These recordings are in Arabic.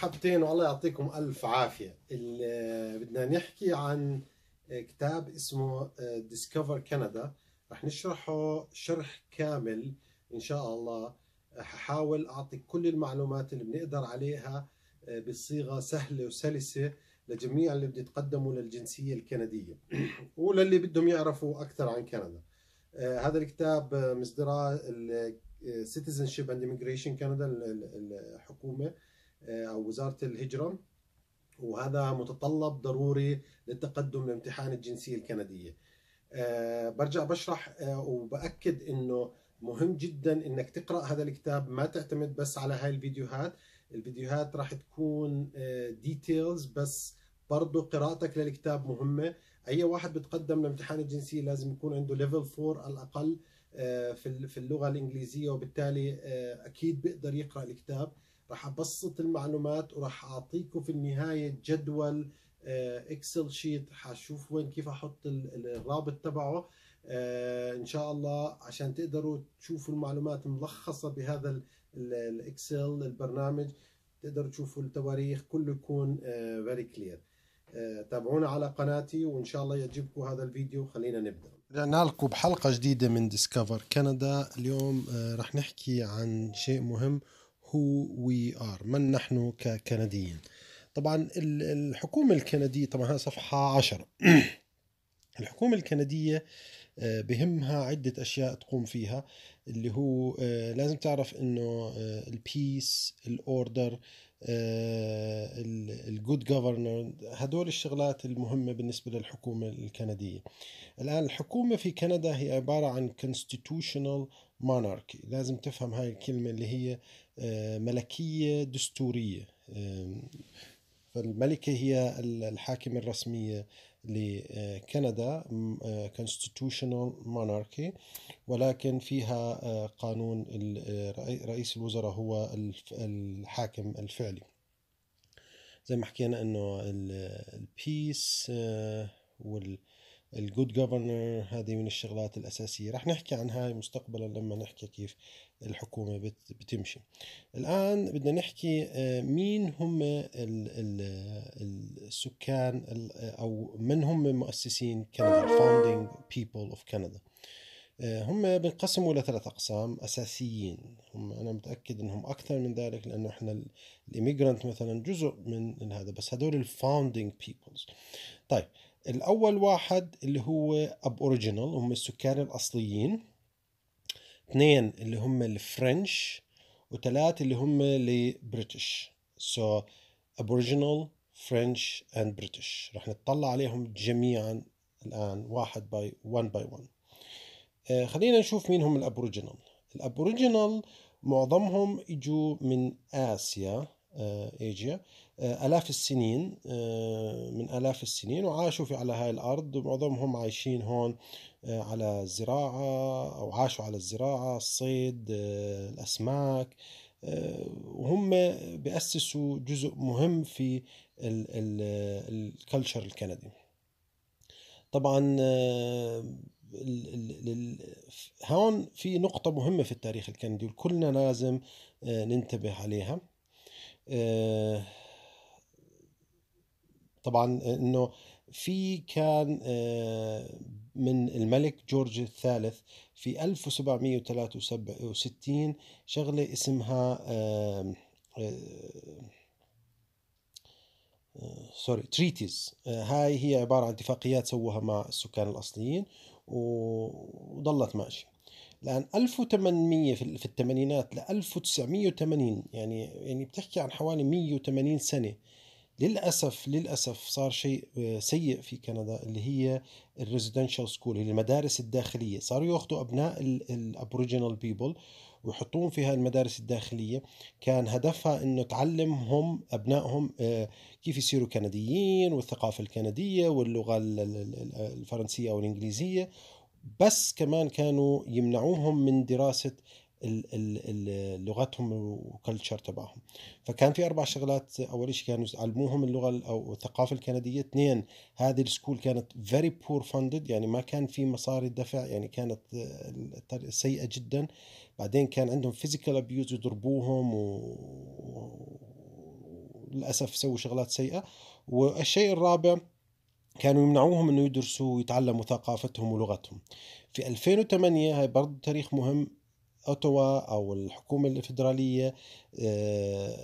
حبتين والله يعطيكم ألف عافية بدنا نحكي عن كتاب اسمه ديسكفر آه، كندا رح نشرحه شرح كامل إن شاء الله ححاول أعطي كل المعلومات اللي بنقدر عليها آه، بصيغة سهلة وسلسة لجميع اللي بده يتقدموا للجنسية الكندية وللي بدهم يعرفوا أكثر عن كندا آه، هذا الكتاب مصدره Citizenship شيب اند كندا الحكومة آه، أو وزارة الهجرة وهذا متطلب ضروري للتقدم لامتحان الجنسية الكندية آه، برجع بشرح آه، وبأكد أنه مهم جدا أنك تقرأ هذا الكتاب ما تعتمد بس على هاي الفيديوهات الفيديوهات راح تكون ديتيلز بس برضو قراءتك للكتاب مهمة أي واحد بتقدم لامتحان الجنسية لازم يكون عنده ليفل 4 على الأقل آه، في في اللغه الانجليزيه وبالتالي آه، اكيد بيقدر يقرا الكتاب راح ابسط المعلومات وراح اعطيكم في النهايه جدول اكسل شيت حشوف وين كيف احط الرابط تبعه آه، ان شاء الله عشان تقدروا تشوفوا المعلومات ملخصه بهذا الاكسل البرنامج تقدروا تشوفوا التواريخ كله يكون فيري كلير تابعونا على قناتي وان شاء الله يعجبكم هذا الفيديو خلينا نبدا رجعنا لكم بحلقة جديدة من ديسكفر كندا اليوم آه، رح نحكي عن شيء مهم هو وي ار من نحن ككنديين طبعا الحكومة الكندية طبعا هاي صفحة عشرة الحكومة الكندية آه، بهمها عدة أشياء تقوم فيها اللي هو آه، لازم تعرف إنه البيس الأوردر الجود جوفرنر هدول الشغلات المهمة بالنسبة للحكومة الكندية الآن الحكومة في كندا هي عبارة عن constitutional monarchy لازم تفهم هاي الكلمة اللي هي آه، ملكية دستورية فالملكة هي الحاكمة الرسمية لكندا آه، constitutional monarchy ولكن فيها آه، قانون آه، رئيس الوزراء هو الحاكم الفعلي زي ما حكينا انه البيس وال الجود جوفرنر هذه من الشغلات الأساسية رح نحكي عن هاي مستقبلا لما نحكي كيف الحكومة بتمشي الآن بدنا نحكي آه، مين هم السكان أو من هم مؤسسين كندا founding people of Canada آه، هم بنقسموا لثلاث أقسام أساسيين هم أنا متأكد أنهم أكثر من ذلك لأنه إحنا الإيميجرانت مثلا جزء من هذا بس هدول الفاوندينج بيبلز طيب الأول واحد اللي هو أب أوريجينال هم السكان الأصليين اثنين اللي هم الفرنش وثلاثة اللي هم البريتش سو ابوريجينال فرنش اند بريتش رح نتطلع عليهم جميعا الآن واحد باي one باي one آه، خلينا نشوف مين هم الأبوريجينال الأبوريجينال معظمهم اجوا من آسيا آه إيجيا آه، آلاف السنين آه، من آلاف السنين وعاشوا في على هاي الأرض ومعظمهم عايشين هون آه، على الزراعة أو عاشوا على الزراعة الصيد الأسماك وهم بأسسوا جزء مهم في الكلتشر الكندي طبعا هون في نقطة مهمة في التاريخ الكندي وكلنا لازم ننتبه عليها طبعا انه في كان آه، من الملك جورج الثالث في 1763 شغله اسمها سوري تريتيز آه، آه، هاي هي عباره عن اتفاقيات سووها مع السكان الاصليين وضلت ماشيه الان 1800 في الثمانينات ل 1980 يعني يعني بتحكي عن حوالي 180 سنه للأسف للأسف صار شيء آه، سيء في كندا اللي هي الريزيدنشال سكول اللي المدارس الداخلية صاروا يأخذوا أبناء الأبوريجينال بيبل ويحطوهم في هاي المدارس الداخلية كان هدفها أنه تعلمهم أبنائهم آه، كيف يصيروا كنديين والثقافة الكندية واللغة الفرنسية أو الإنجليزية بس كمان كانوا يمنعوهم من دراسة لغتهم والكلتشر تبعهم فكان في اربع شغلات اول شيء كانوا علموهم اللغه او الثقافه الكنديه اثنين هذه السكول كانت فيري بور فاندد يعني ما كان في مصاري دفع يعني كانت آه، سيئه جدا بعدين كان عندهم فيزيكال ابيوز يضربوهم و وللاسف سووا شغلات سيئه والشيء الرابع كانوا يمنعوهم انه يدرسوا ويتعلموا ثقافتهم ولغتهم في 2008 هاي برضه تاريخ مهم أوتوا أو الحكومة الفيدرالية آه،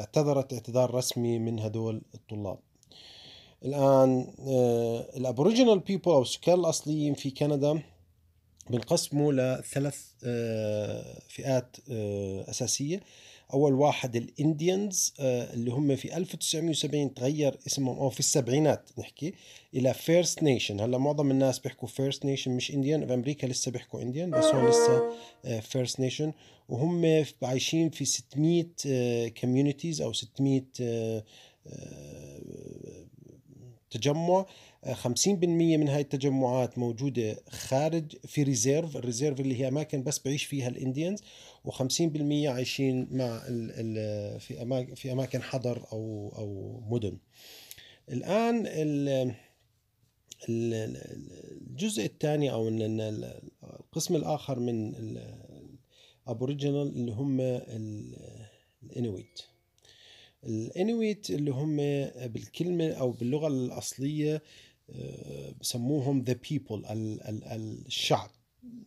اعتذرت اعتذار رسمي من هدول الطلاب الآن آه، الأبوريجينال بيبل أو السكان الأصليين في كندا بنقسموا لثلاث آه، فئات أساسية اول واحد الانديانز آه، اللي هم في 1970 تغير اسمهم او في السبعينات نحكي الى فيرست نيشن هلا معظم الناس بيحكوا فيرست نيشن مش انديان بامريكا لسه بيحكوا انديان بس هون لسه فيرست آه، نيشن وهم عايشين في 600 كوميونيتيز آه، او 600 تجمع 50% آه، من هاي التجمعات موجودة خارج في ريزيرف الريزيرف اللي هي أماكن بس بعيش فيها الإنديانز و50% عايشين مع الـ الـ في أماكن في أماكن حضر أو أو مدن الآن الـ الجزء الثاني أو القسم الآخر من الأبوريجينال اللي هم الإنويت الانويت اللي هم بالكلمه او باللغه الاصليه آه، بسموهم ذا بيبل الشعب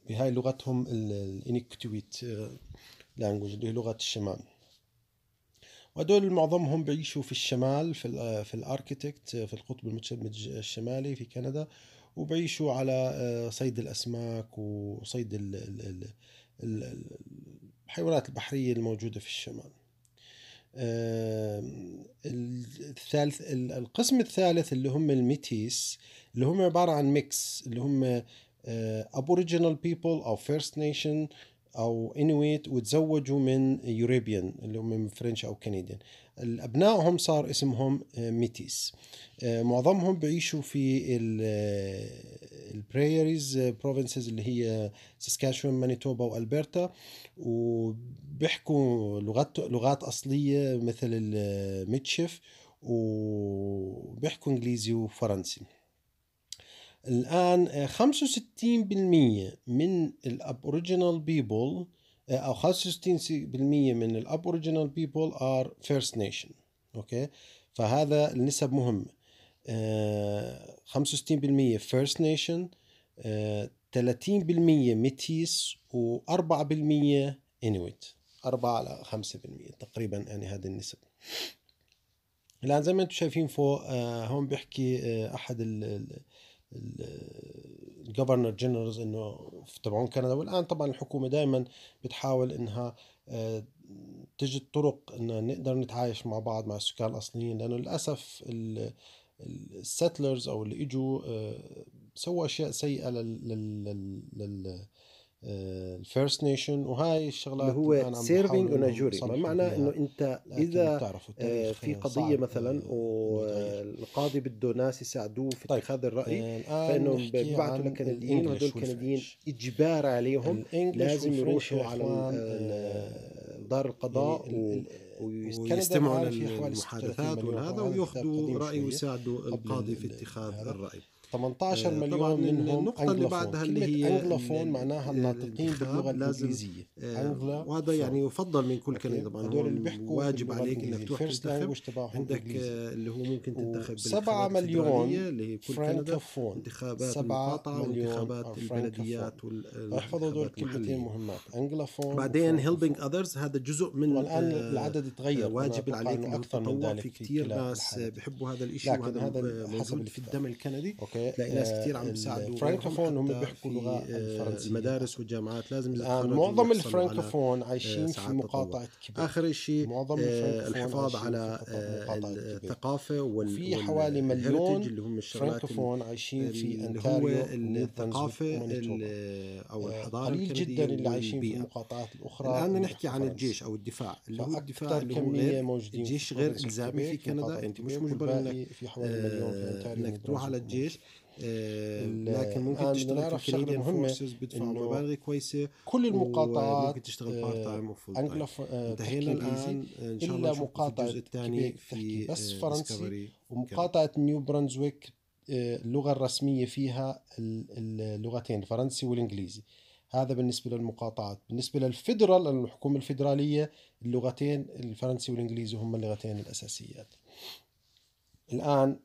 بهاي لغتهم الانكتويت لانجوج اللي هي لغه الشمال ودول معظمهم بيعيشوا في الشمال في آه، في الاركتكت آه، في القطب الشمالي في كندا وبيعيشوا على صيد الاسماك وصيد الحيوانات البحريه الموجوده في الشمال الثالث القسم الثالث اللي هم الميتيس اللي هم عبارة عن ميكس اللي هم أبوريجينال آه، بيبل أو فيرست نيشن أو إنويت وتزوجوا من يوريبيان اللي هم من فرنش أو كنديان أبنائهم صار اسمهم آه، ميتيس آه، معظمهم بعيشوا في البريريز بروفنسز eh, اللي هي ساسكاتشوان مانيتوبا والبرتا وبيحكوا لغات لغات اصليه مثل الميتشيف eh، وبيحكوا انجليزي وفرنسي الان 65% eh، من الابوريجينال بيبل او 65% من الابوريجينال بيبل ار فيرست نيشن اوكي فهذا النسب مهمه 65% فيرست نيشن 30% ميتيس و4% انويت 4 على 5% تقريبا يعني هذه النسب الان زي ما انتم شايفين فوق آه، هون بيحكي آه، أحد احد الجفرنر جنرالز انه تبعون كندا والان طبعا الحكومه دائما بتحاول انها آه، تجد طرق ان نقدر نتعايش مع بعض مع السكان الاصليين لانه للاسف ال الستلرز او اللي اجوا آه، سووا اشياء سيئه لل لل لل نيشن آه، وهاي الشغلات اللي هو سيرفينج اون جوري بمعنى انه انت اذا آه، في قضيه مثلا والقاضي بده ناس يساعدوه في طيب. اتخاذ الراي فانه بيبعثوا للكنديين هذول الكنديين اجبار عليهم لازم يروحوا على دار القضاء يعني ويستمعوا للمحادثات وهذا وياخذوا راي ويساعدوا القاضي في اتخاذ الراي 18 آه، مليون طبعاً منهم النقطة اللي بعدها اللي هي انجلوفون معناها الناطقين باللغة الانجليزية آه وهذا يعني يفضل من كل كلمة طبعا هدول اللي بيحكوا واجب عليك انك تروح تنتخب عندك آه، اللي هو ممكن تنتخب 7 مليون اللي انتخابات كل كندا انتخابات آه، البلديات احفظوا هدول كلمتين مهمات انجلوفون بعدين هيلبينج اذرز هذا جزء من والان العدد تغير واجب عليك انك ذلك في كثير ناس بحبوا هذا الشيء وهذا حسب في الدم الكندي تلاقي ناس آه، كثير عم بيساعدوا الفرنكوفون هم بيحكوا لغه آه، الفرنسيه المدارس والجامعات لازم آه، الان معظم الفرنكوفون عايشين في مقاطعه كبيرة اخر شيء معظم الحفاظ على الثقافه وال في حوالي مليون اللي هم فرنكوفون عايشين في انتاريو الثقافه او الحضاره قليل جدا اللي عايشين في المقاطعات الاخرى الان نحكي عن الجيش او الدفاع اللي هو الدفاع اللي هو الجيش غير الزامي في كندا انت مش مجبر انك في حوالي مليون في انك تروح على الجيش آه، لكن ممكن آه، تشتغل في شغله مهمه بيدفعوا مبالغ كويسه كل المقاطعات ممكن تشتغل بارت تايم وفول تايم انتهينا الان ان شاء الله الا مقاطعه الثاني في بس آه، فرنسي ومقاطعه نيو برانزويك اللغه الرسميه فيها اللغتين الفرنسي والانجليزي هذا بالنسبه للمقاطعات بالنسبه للفدرال الحكومه الفدراليه اللغتين الفرنسي والانجليزي هم اللغتين الاساسيات الان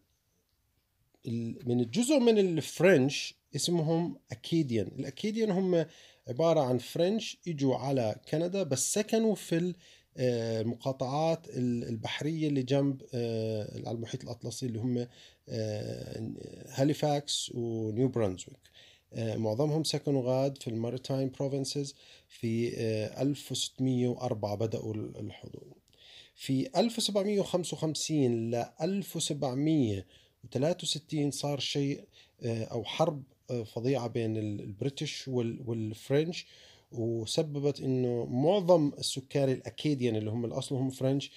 من الجزء من الفرنش اسمهم اكيديان الاكيديان هم عباره عن فرنش اجوا على كندا بس سكنوا في آه، المقاطعات البحريه اللي جنب آه، على المحيط الاطلسي اللي هم هاليفاكس ونيو برانزويك معظمهم سكنوا غاد في الماريتايم بروفنسز في 1604 آه، بدأوا الحضور في 1755 ل 1700 و63 صار شيء آه، او حرب آه، فظيعه بين البريتش والفرنش وسببت انه معظم السكان الاكيديان اللي هم الاصل هم فرنش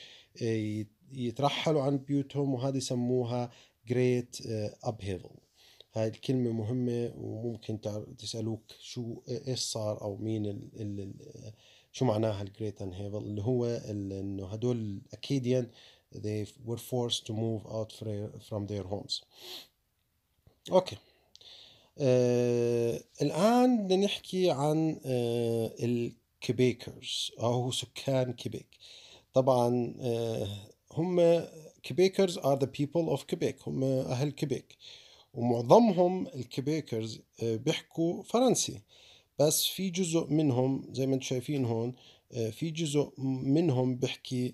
آه، يترحلوا عن بيوتهم وهذه سموها جريت ابهيفل هاي الكلمة مهمة وممكن تسألوك شو ايش صار او مين الـ الـ شو معناها الجريت ان هيفل اللي هو انه هدول الاكيديان they were forced to move out from their homes اوكي آه، Uh, الان بدنا نحكي عن uh, آه، الكبيكرز او سكان كيبيك طبعا uh, هم كيبيكرز are the people of كيبيك هم اهل كيبيك ومعظمهم الكيبيكرز بيحكوا فرنسي بس في جزء منهم زي ما انتم شايفين هون في جزء منهم بيحكي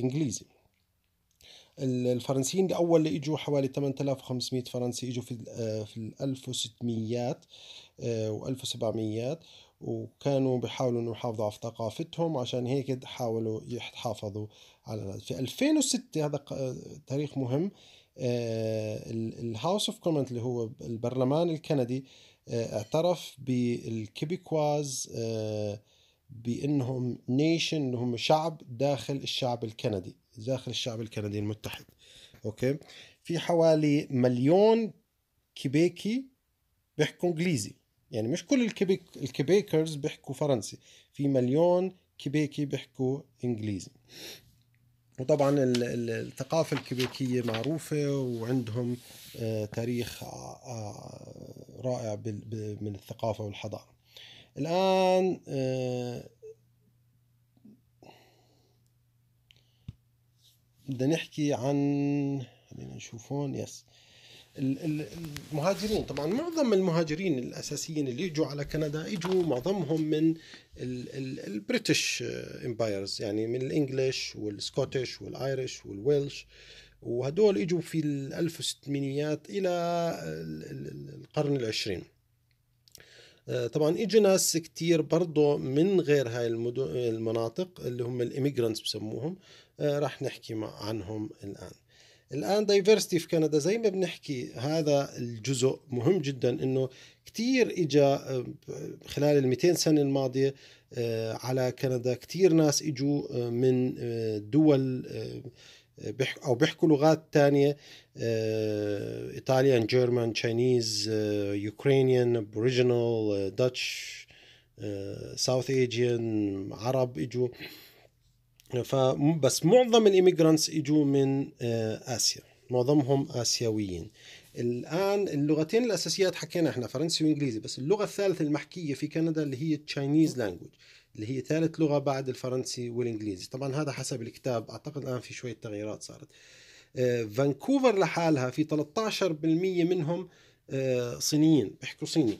انجليزي الفرنسيين الاول اللي اجوا حوالي 8500 فرنسي اجوا في آه، في ال 1600 و 1700 وكانوا بيحاولوا انه يحافظوا على ثقافتهم عشان هيك حاولوا يحافظوا على في 2006 هذا آه، تاريخ مهم الهاوس اوف كومنت اللي هو البرلمان الكندي آه، اعترف بالكيبيكواز بانهم نيشن هم شعب داخل الشعب الكندي داخل الشعب الكندي المتحد اوكي في حوالي مليون كيبيكي بيحكوا انجليزي يعني مش كل الكيبيك الكيبيكرز بيحكوا فرنسي في مليون كيبيكي بيحكوا انجليزي وطبعا الثقافة الكيبيكية معروفة وعندهم آه، تاريخ آه، آه، رائع من الثقافة والحضارة الآن بدنا نحكي عن خلينا نشوف هون يس المهاجرين طبعا معظم المهاجرين الاساسيين اللي اجوا على كندا اجوا معظمهم من البريتش امبايرز آه، يعني من الانجليش والسكوتش والايرش والويلش وهدول اجوا في ال 1600 الى القرن العشرين آه، طبعا اجوا ناس كتير برضه من غير هاي المناطق اللي هم الاميجرانتس بسموهم آه، راح نحكي عنهم الآن الآن دايفرستي في كندا زي ما بنحكي هذا الجزء مهم جدا أنه كتير إجا آه، خلال ال 200 سنة الماضية آه، على كندا كتير ناس إجوا من دول او بيحكوا لغات تانية ايطاليان جيرمان تشاينيز يوكرينيان ابوريجينال داتش ساوث ايجيان عرب اجوا فبس معظم الإيميجرانتس إجوا من آه، آسيا معظمهم آسيويين الآن اللغتين الأساسيات حكينا إحنا فرنسي وإنجليزي بس اللغة الثالثة المحكية في كندا اللي هي التشاينيز لانجوج اللي هي ثالث لغة بعد الفرنسي والإنجليزي طبعا هذا حسب الكتاب أعتقد الآن في شوية تغييرات صارت آه، فانكوفر لحالها في 13% منهم آه، صينيين بيحكوا صيني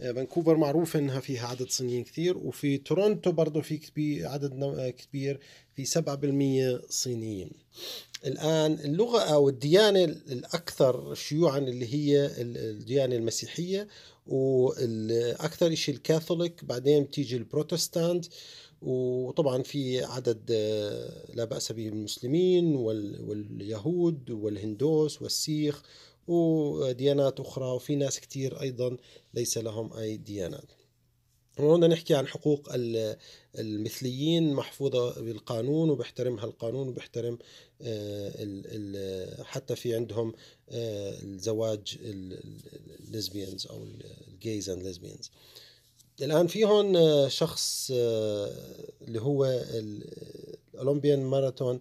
آه، فانكوفر معروفة انها فيها عدد صينيين كثير وفي تورونتو برضه في كبير عدد آه، كبير في 7% صينيين الآن اللغة أو الديانة الأكثر شيوعا اللي هي الديانة المسيحية والاكثر شيء الكاثوليك بعدين بتيجي البروتستانت وطبعا في عدد لا باس به من المسلمين واليهود والهندوس والسيخ وديانات أخرى وفي ناس كتير أيضا ليس لهم أي ديانات هون نحكي عن حقوق المثليين محفوظة بالقانون وبيحترمها القانون وبيحترم آه، حتى في عندهم آه، الزواج الليزبيانز أو الجيز اند ليزبيانز الآن في هون آه، شخص اللي هو الأولمبيان ماراثون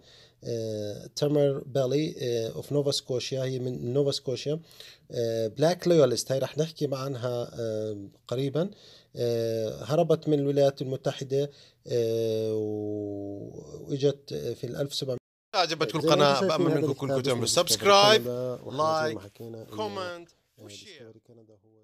تمر بالي اوف نوفا سكوشيا هي من نوفا سكوشيا بلاك لويالست هاي رح نحكي عنها آه، قريبا آه، هربت من الولايات المتحدة آه، واجت في ال 1700 عجبتكم القناة بأمل منكم كلكم تعملوا سبسكرايب لايك كومنت وشير